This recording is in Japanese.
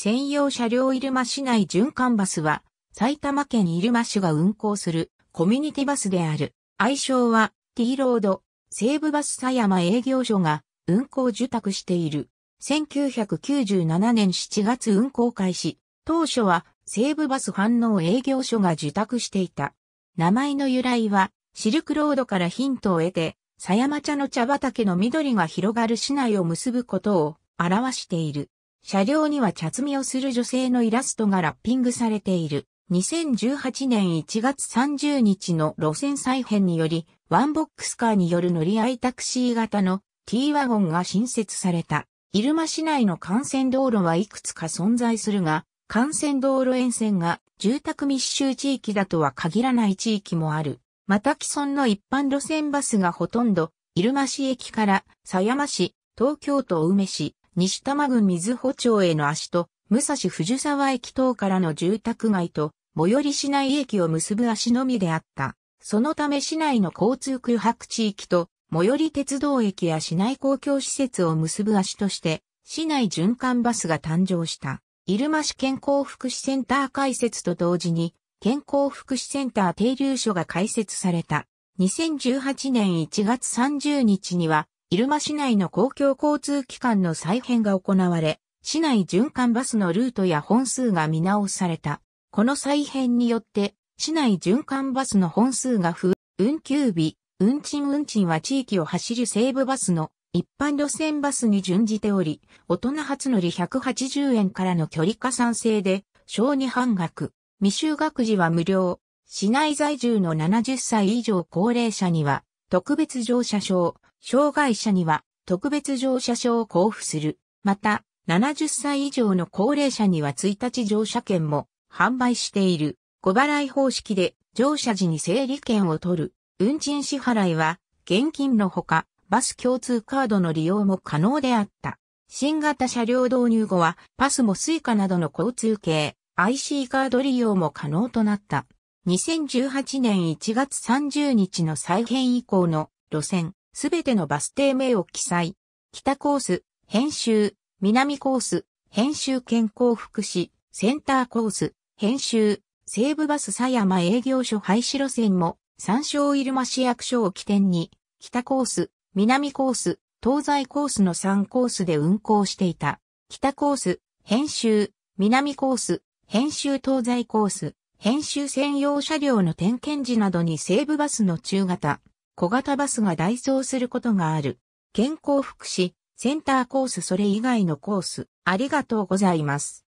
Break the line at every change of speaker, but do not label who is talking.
専用車両入間市内循環バスは、埼玉県入間市が運行するコミュニティバスである。愛称は T ロード、西武バス狭山営業所が運行受託している。1997年7月運行開始。当初は西武バス反応営業所が受託していた。名前の由来はシルクロードからヒントを得て、狭山茶の茶畑の緑が広がる市内を結ぶことを表している。車両には茶摘みをする女性のイラストがラッピングされている。2018年1月30日の路線再編により、ワンボックスカーによる乗り合いタクシー型の T ワゴンが新設された。入間市内の幹線道路はいくつか存在するが、幹線道路沿線が住宅密集地域だとは限らない地域もある。また既存の一般路線バスがほとんど、入間市駅から狭山市、東京都青梅市、西多摩郡瑞穂町への足と、武蔵藤沢駅等からの住宅街と、最寄り市内駅を結ぶ足のみであった。そのため市内の交通空白地域と、最寄り鉄道駅や市内公共施設を結ぶ足として、市内循環バスが誕生した。入間市健康福祉センター開設と同時に、健康福祉センター停留所が開設された。2018年1月30日には、入間市内の公共交通機関の再編が行われ、市内循環バスのルートや本数が見直された。この再編によって、市内循環バスの本数が増え、運休日、運賃運賃は地域を走る西部バスの一般路線バスに準じており、大人初乗り180円からの距離加算制で、小児半額、未就学児は無料、市内在住の70歳以上高齢者には、特別乗車証、障害者には特別乗車証を交付する。また、70歳以上の高齢者には1日乗車券も販売している。5払い方式で乗車時に整理券を取る。運賃支払いは現金のほかバス共通カードの利用も可能であった。新型車両導入後はパスもスイカなどの交通系 IC カード利用も可能となった。2018年1月30日の再編以降の路線、すべてのバス停名を記載。北コース、編集、南コース、編集健康福祉、センターコース、編集、西武バス狭山営業所廃止路線も、山椒入間市役所を起点に、北コース、南コース、東西コースの3コースで運行していた。北コース、編集、南コース、編集東西コース、編集専用車両の点検時などに西武バスの中型、小型バスが代走することがある。健康福祉、センターコースそれ以外のコース、ありがとうございます。